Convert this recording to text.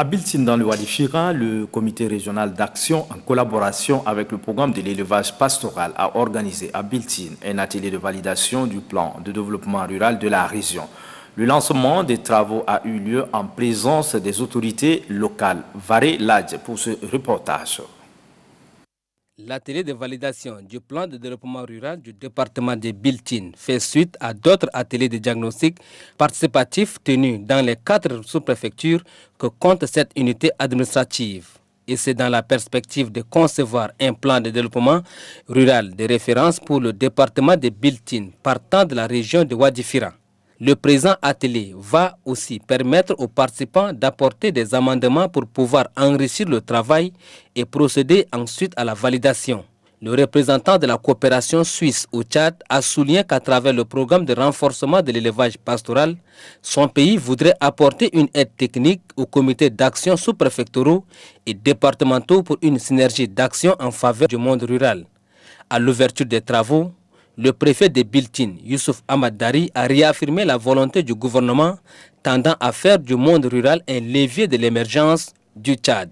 À Biltine, dans le Wadifira, le comité régional d'action, en collaboration avec le programme de l'élevage pastoral, a organisé à Biltine un atelier de validation du plan de développement rural de la région. Le lancement des travaux a eu lieu en présence des autorités locales. Varé Ladj pour ce reportage. L'atelier de validation du plan de développement rural du département de Biltine fait suite à d'autres ateliers de diagnostic participatif tenus dans les quatre sous-préfectures que compte cette unité administrative. Et c'est dans la perspective de concevoir un plan de développement rural de référence pour le département de Biltine partant de la région de Wadifira. Le présent atelier va aussi permettre aux participants d'apporter des amendements pour pouvoir enrichir le travail et procéder ensuite à la validation. Le représentant de la coopération suisse au Tchad a souligné qu'à travers le programme de renforcement de l'élevage pastoral, son pays voudrait apporter une aide technique au comité d'action sous-préfectoraux et départementaux pour une synergie d'action en faveur du monde rural. À l'ouverture des travaux, le préfet de Biltine, Youssouf Dari, a réaffirmé la volonté du gouvernement tendant à faire du monde rural un levier de l'émergence du Tchad.